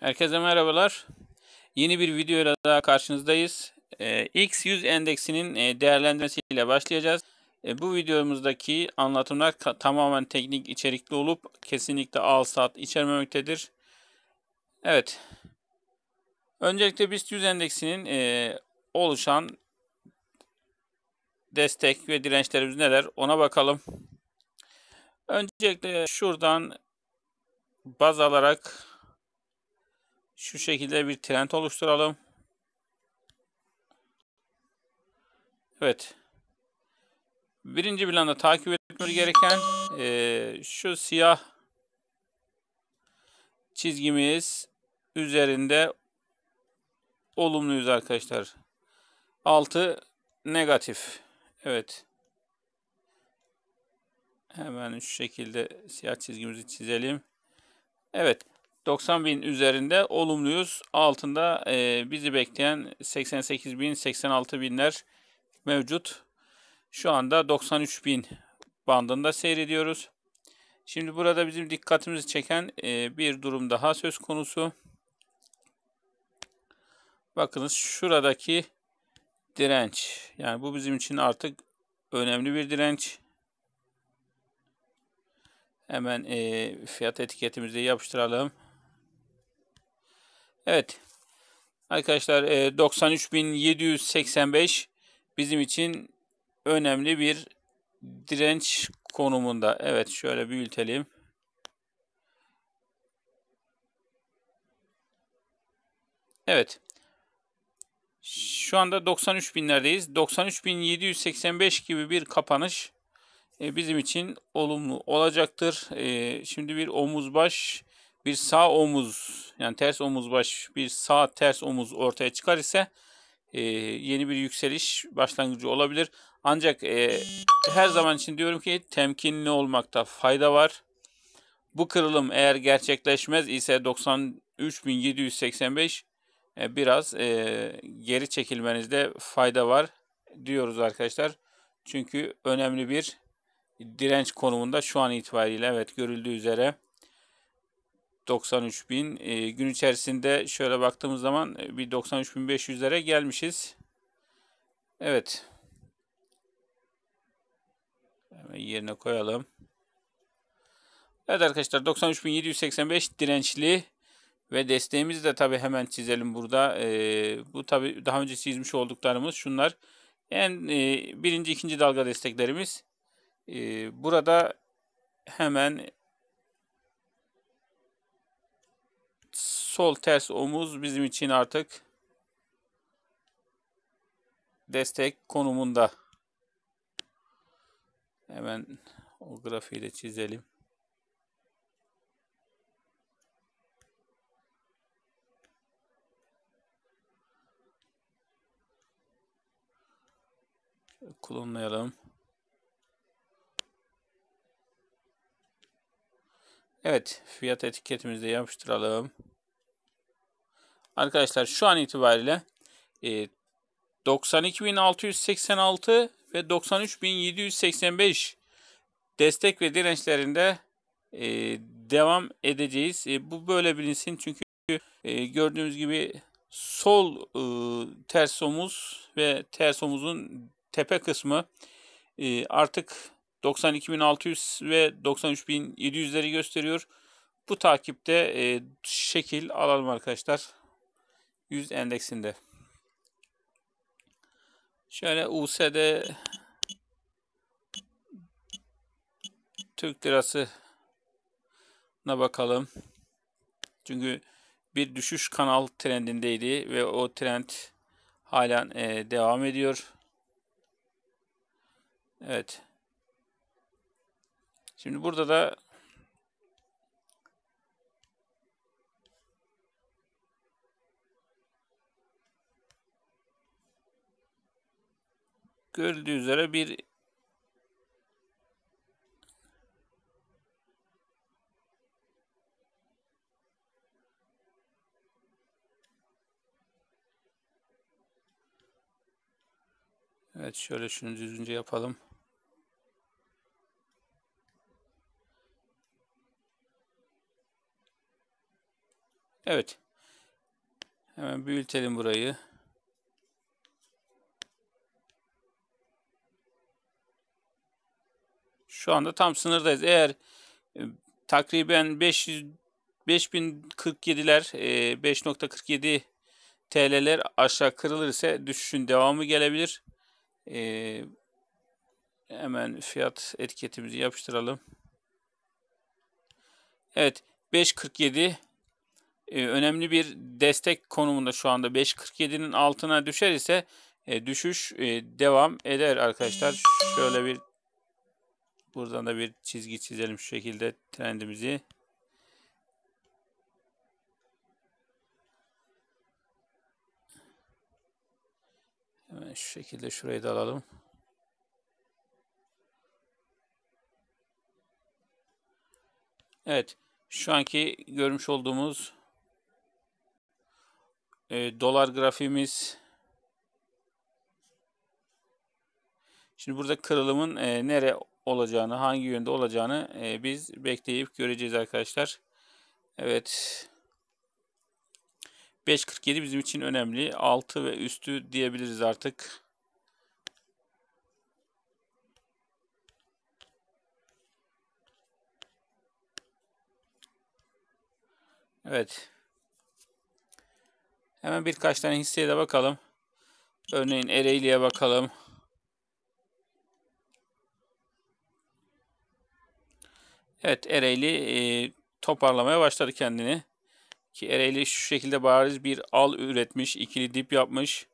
Herkese merhabalar. Yeni bir video ile daha karşınızdayız. Ee, X100 endeksinin e, değerlendirmesiyle başlayacağız. E, bu videomuzdaki anlatımlar tamamen teknik içerikli olup kesinlikle al sat içermemektedir. Evet. Öncelikle BIST 100 endeksinin e, oluşan destek ve dirençlerimiz neler ona bakalım. Öncelikle şuradan baz alarak şu şekilde bir trend oluşturalım. Evet. Birinci planda takip etmemiz gereken e, şu siyah çizgimiz üzerinde olumluyuz arkadaşlar. Altı negatif. Evet. Hemen şu şekilde siyah çizgimizi çizelim. Evet. 90 bin üzerinde olumluyuz. Altında e, bizi bekleyen 88 bin, 86 binler mevcut. Şu anda 93 bin bandında seyrediyoruz. Şimdi burada bizim dikkatimizi çeken e, bir durum daha söz konusu. Bakınız şuradaki direnç. Yani bu bizim için artık önemli bir direnç. Hemen e, fiyat etiketimizi yapıştıralım. Evet. Arkadaşlar 93.785 e, bizim için önemli bir direnç konumunda. Evet şöyle büyütelim. Evet. Şu anda 93.000'lerdeyiz. 93.785 gibi bir kapanış e, bizim için olumlu olacaktır. E, şimdi bir omuz baş bir sağ omuz yani ters omuz baş bir sağ ters omuz ortaya çıkar ise e, yeni bir yükseliş başlangıcı olabilir. Ancak e, her zaman için diyorum ki temkinli olmakta fayda var. Bu kırılım eğer gerçekleşmez ise 93.785 e, biraz e, geri çekilmenizde fayda var diyoruz arkadaşlar. Çünkü önemli bir direnç konumunda şu an itibariyle evet görüldüğü üzere 93 bin. E, gün içerisinde şöyle baktığımız zaman e, bir 93.500'lere gelmişiz. Evet. Hemen yerine koyalım. Evet arkadaşlar 93.785 dirençli ve desteğimizi de tabi hemen çizelim burada. Ee, bu tabi daha önce çizmiş olduklarımız şunlar. En e, birinci ikinci dalga desteklerimiz. Ee, burada hemen sol ters omuz bizim için artık destek konumunda. Hemen o grafiği de çizelim. Kullanmayalım. Evet, fiyat etiketimizi yapıştıralım. Arkadaşlar şu an itibariyle e, 92.686 ve 93.785 destek ve dirençlerinde e, devam edeceğiz. E, bu böyle bilinsin çünkü e, gördüğünüz gibi sol e, ters omuz ve ters omuzun tepe kısmı e, artık 92.600 ve 93.700'leri gösteriyor. Bu takipte e, şekil alalım arkadaşlar. 100 endeksinde. Şöyle USD Türk lirasına bakalım. Çünkü bir düşüş kanal trendindeydi ve o trend halen e, devam ediyor. Evet. Şimdi burada da Görüldüğü üzere bir Evet şöyle şunu düzgünce yapalım. Evet. Hemen büyütelim burayı. Şu anda tam sınırdayız. Eğer e, takriben 500 5047'ler e, 5.47 TL'ler aşağı kırılır ise düşüşün devamı gelebilir. E, hemen fiyat etiketimizi yapıştıralım. Evet 547 e, önemli bir destek konumunda şu anda 5.47'nin altına düşer ise e, düşüş e, devam eder arkadaşlar. Şöyle bir Buradan da bir çizgi çizelim şu şekilde trendimizi. Hemen şu şekilde şurayı da alalım. Evet. Şu anki görmüş olduğumuz e, dolar grafiğimiz Şimdi burada kırılımın e, nereye olacağını, hangi yönde olacağını e, biz bekleyip göreceğiz arkadaşlar. Evet. 5.47 bizim için önemli. 6 ve üstü diyebiliriz artık. Evet. Hemen birkaç tane hisseye de bakalım. Örneğin Ereğli'ye bakalım. Evet Ereğli e, toparlamaya başladı kendini. Ki Ereğli şu şekilde bariz bir al üretmiş. ikili dip yapmış.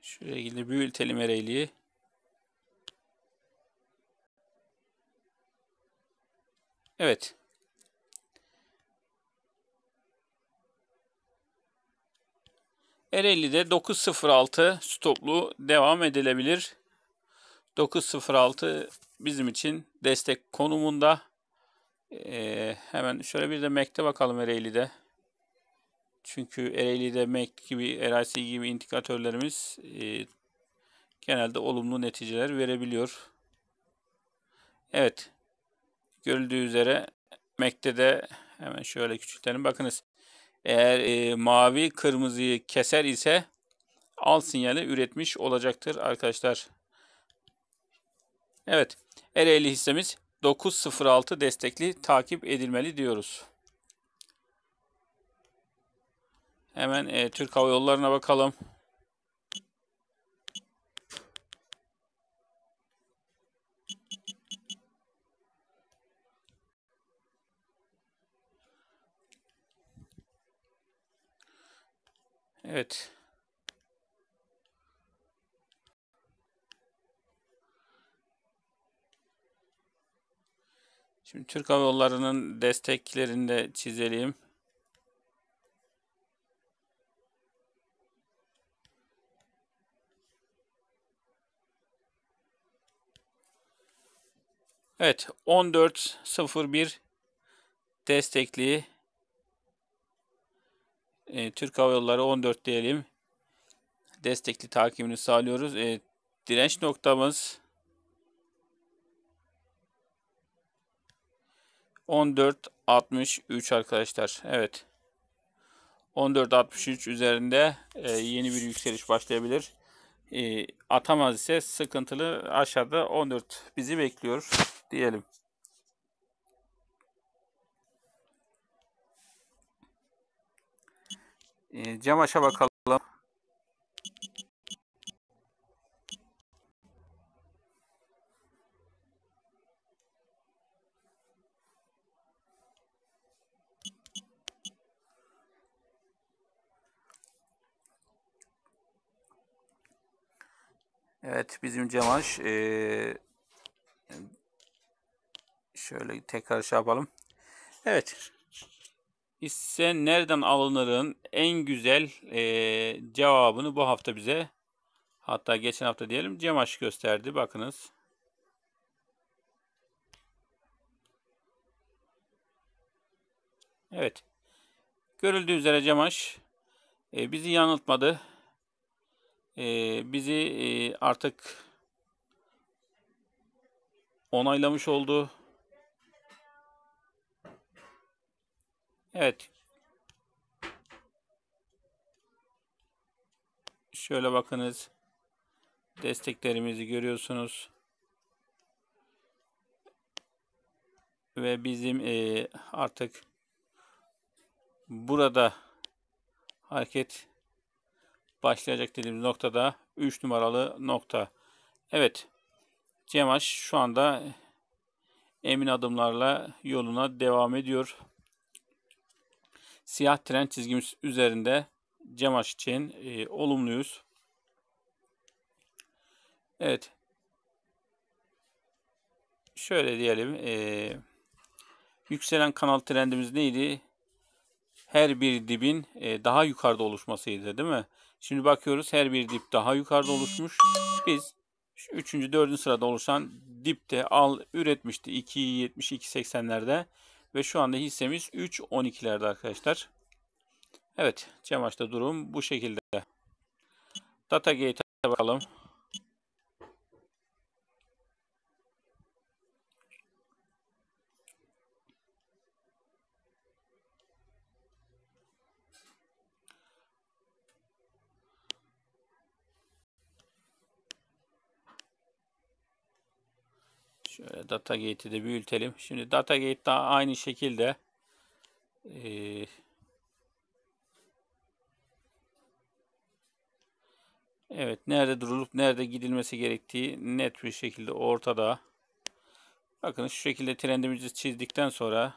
Şu şekilde büyütelim Ereğli'yi. Evet. Ereğli'de 906 stoplu devam edilebilir. 906 bizim için destek konumunda. Ee, hemen şöyle bir de Mac'te bakalım Ereğli'de. Çünkü Ereğli'de Mac gibi, RIC gibi indikatörlerimiz e, genelde olumlu neticeler verebiliyor. Evet görüldüğü üzere Mac'te de hemen şöyle küçültelim. Bakınız eğer e, mavi kırmızıyı keser ise al sinyali üretmiş olacaktır arkadaşlar. Evet Ereğli hissemiz 906 destekli takip edilmeli diyoruz. Hemen e, Türk Hava Yolları'na bakalım. Evet. Şimdi Türk Hava Yolları'nın desteklerini de çizelim. Evet 14.01 destekli e, Türk Hava Yolları 14 diyelim. Destekli takibini sağlıyoruz. E, direnç noktamız 14.63 arkadaşlar. Evet. 14.63 üzerinde e, yeni bir yükseliş başlayabilir. E, atamaz ise sıkıntılı aşağıda 14 bizi bekliyor diyelim. Ee, Camaşa bakalım. Evet bizim Cemaş e, ee, şöyle tekrar şey yapalım. Evet hisse nereden alınırın en güzel e, cevabını bu hafta bize hatta geçen hafta diyelim Cemaş gösterdi. Bakınız. Evet. Görüldüğü üzere Cemaş e, bizi yanıltmadı. E, bizi e, artık onaylamış oldu. Evet. Şöyle bakınız. Desteklerimizi görüyorsunuz. Ve bizim e, artık burada hareket başlayacak dediğimiz noktada 3 numaralı nokta. Evet. Cemaş şu anda emin adımlarla yoluna devam ediyor siyah tren çizgimiz üzerinde Cemaş için e, olumluyuz. Evet. Şöyle diyelim. E, yükselen kanal trendimiz neydi? Her bir dibin e, daha yukarıda oluşmasıydı değil mi? Şimdi bakıyoruz her bir dip daha yukarıda oluşmuş. Biz 3. 4. sırada oluşan dipte al üretmişti 2.70 2.80'lerde. Ve şu anda hissemiz 3.12'lerde arkadaşlar. Evet Cemaş'ta durum bu şekilde. Datagate'e bakalım. Şöyle ee, DataGate'i de büyütelim. Şimdi DataGate daha aynı şekilde e, Evet, nerede durulup nerede gidilmesi gerektiği net bir şekilde ortada. Bakın şu şekilde trendimizi çizdikten sonra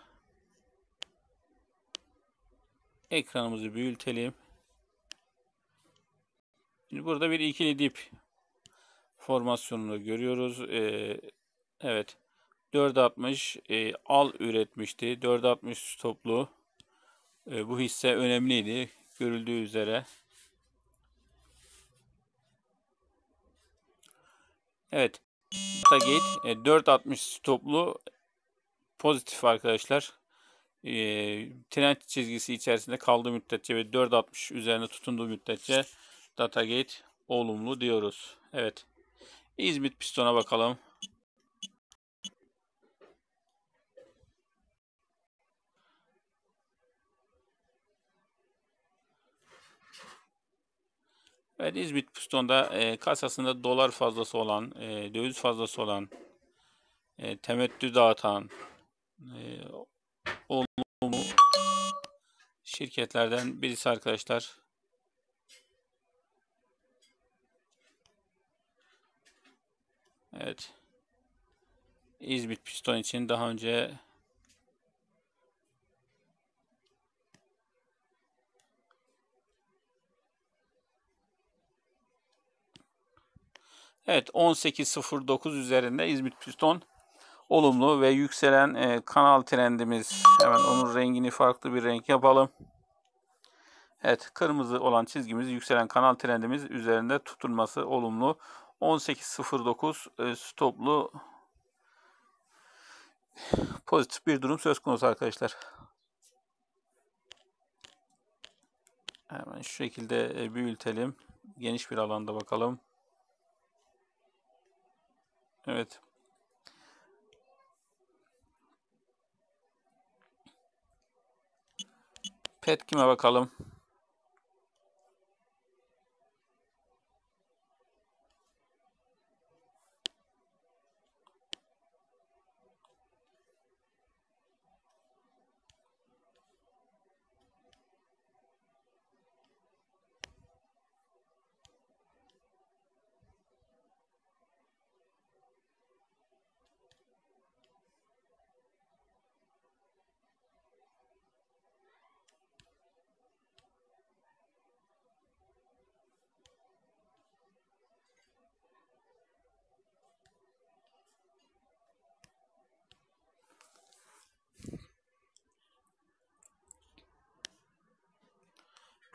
ekranımızı büyütelim. Şimdi burada bir ikili dip formasyonunu görüyoruz. Ee, Evet. 4.60 e, al üretmişti. 4.60 toplu E, bu hisse önemliydi. Görüldüğü üzere. Evet. target e, 4.60 toplu pozitif arkadaşlar. E, trend çizgisi içerisinde kaldığı müddetçe ve 4.60 üzerine tutunduğu müddetçe Datagate olumlu diyoruz. Evet. İzmit pistona bakalım. Evet İzmit Piston'da e, kasasında dolar fazlası olan, e, döviz fazlası olan, e, temettü dağıtan e, olumlu şirketlerden birisi arkadaşlar. Evet. İzmit Piston için daha önce Evet 18.09 üzerinde İzmit Piston olumlu ve yükselen e, kanal trendimiz. Hemen onun rengini farklı bir renk yapalım. Evet kırmızı olan çizgimiz yükselen kanal trendimiz üzerinde tutulması olumlu. 18.09 e, stoplu pozitif bir durum söz konusu arkadaşlar. Hemen şu şekilde e, büyütelim. Geniş bir alanda bakalım. Evet. Pet kime bakalım?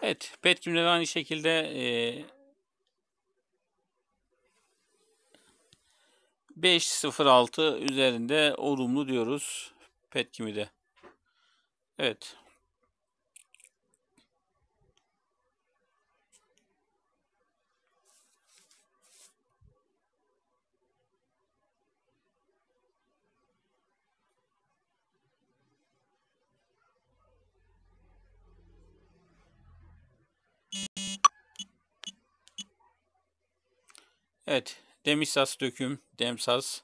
Evet, Petkim'de de aynı şekilde e, 5.06 üzerinde olumlu diyoruz Petkim'i de. Evet. Evet. Demisaz döküm. Demsaz.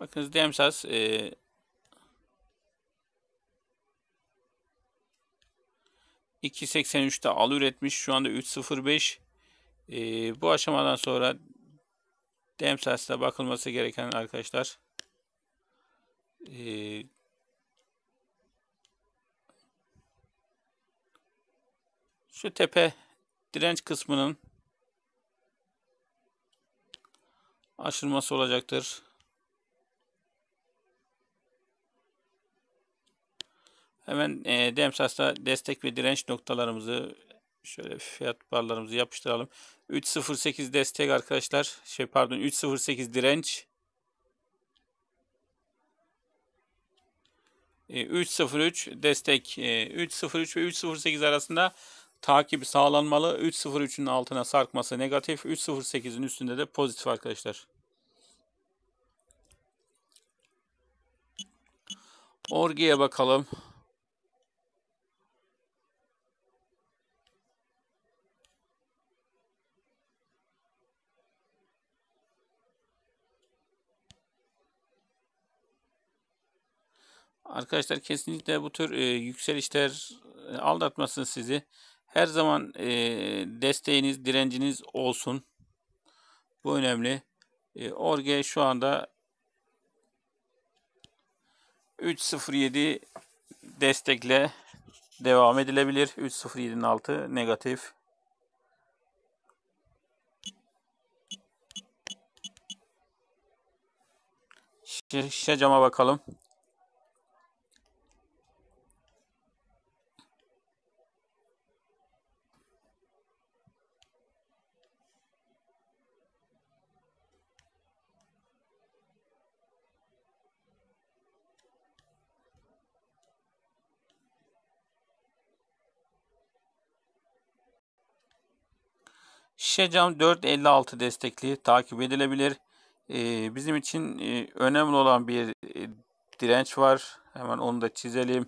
Bakınız demsaz e, ...2.83'te al üretmiş. Şu anda 3.05. E, bu aşamadan sonra dem sasına bakılması gereken arkadaşlar e, şu tepe direnç kısmının aşılması olacaktır. Hemen ee, e, DEMSAS'ta destek ve direnç noktalarımızı Şöyle fiyat barlarımızı yapıştıralım. 3.08 destek arkadaşlar. Şey pardon 3.08 direnç. 3.03 e, destek 3.03 e, ve 3.08 arasında takibi sağlanmalı. 3.03'ün altına sarkması negatif. 3.08'in üstünde de pozitif arkadaşlar. Orgi'ye bakalım. Arkadaşlar kesinlikle bu tür e, yükselişler e, aldatmasın sizi. Her zaman e, desteğiniz, direnciniz olsun. Bu önemli. E, Orge şu anda 3.07 destekle devam edilebilir. 3.07'nin altı negatif. Şişe cama bakalım. Şişe 4.56 destekli takip edilebilir. Ee, bizim için e, önemli olan bir e, direnç var. Hemen onu da çizelim.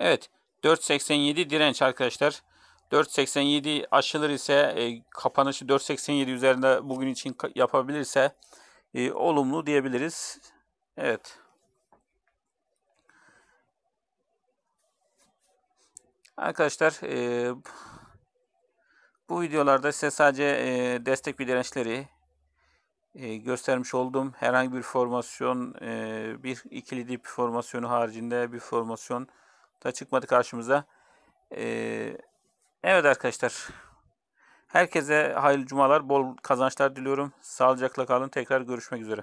Evet 4.87 direnç arkadaşlar. 4.87 aşılır ise e, kapanışı 4.87 üzerinde bugün için yapabilirse e, olumlu diyebiliriz. Evet. Arkadaşlar e, bu videolarda size sadece e, destek ve e, göstermiş oldum. herhangi bir formasyon e, bir ikili dip formasyonu haricinde bir formasyon da çıkmadı karşımıza. E, evet arkadaşlar. Herkese hayırlı cumalar, bol kazançlar diliyorum. Sağlıcakla kalın. Tekrar görüşmek üzere.